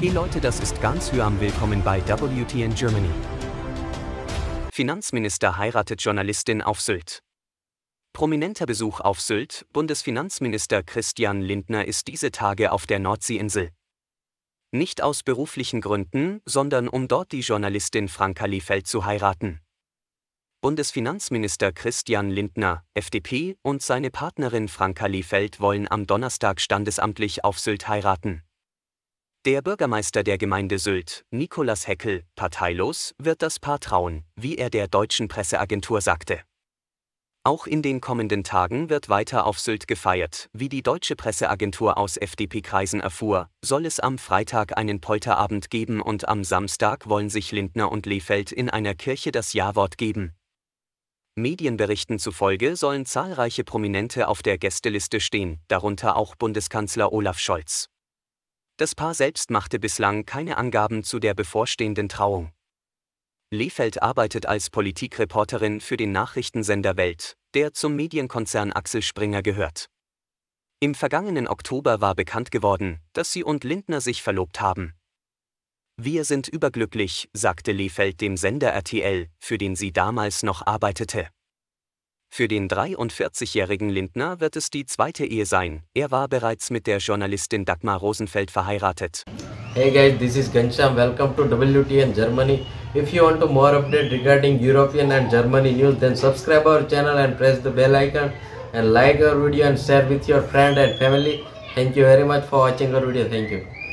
Hey Leute, das ist ganz Hyam. Willkommen bei WTN Germany. Finanzminister heiratet Journalistin auf Sylt. Prominenter Besuch auf Sylt, Bundesfinanzminister Christian Lindner ist diese Tage auf der Nordseeinsel. Nicht aus beruflichen Gründen, sondern um dort die Journalistin Franka Liefeld zu heiraten. Bundesfinanzminister Christian Lindner, FDP, und seine Partnerin Franka Liefeld wollen am Donnerstag standesamtlich auf Sylt heiraten. Der Bürgermeister der Gemeinde Sylt, Nikolaus Heckel, parteilos, wird das Paar trauen, wie er der deutschen Presseagentur sagte. Auch in den kommenden Tagen wird weiter auf Sylt gefeiert. Wie die deutsche Presseagentur aus FDP-Kreisen erfuhr, soll es am Freitag einen Polterabend geben und am Samstag wollen sich Lindner und Lefeld in einer Kirche das Ja-Wort geben. Medienberichten zufolge sollen zahlreiche Prominente auf der Gästeliste stehen, darunter auch Bundeskanzler Olaf Scholz. Das Paar selbst machte bislang keine Angaben zu der bevorstehenden Trauung. Lefeld arbeitet als Politikreporterin für den Nachrichtensender Welt, der zum Medienkonzern Axel Springer gehört. Im vergangenen Oktober war bekannt geworden, dass sie und Lindner sich verlobt haben. Wir sind überglücklich, sagte Lefeld dem Sender RTL, für den sie damals noch arbeitete. Für den 43-jährigen Lindner wird es die zweite Ehe sein. Er war bereits mit der Journalistin Dagmar Rosenfeld verheiratet. Hey guys, this is Gansham. Welcome to WTN Germany. If you want to more update regarding European and Germany news, then subscribe our channel and press the bell icon and like our video and share with your friend and family. Thank you very much for watching our video. Thank you.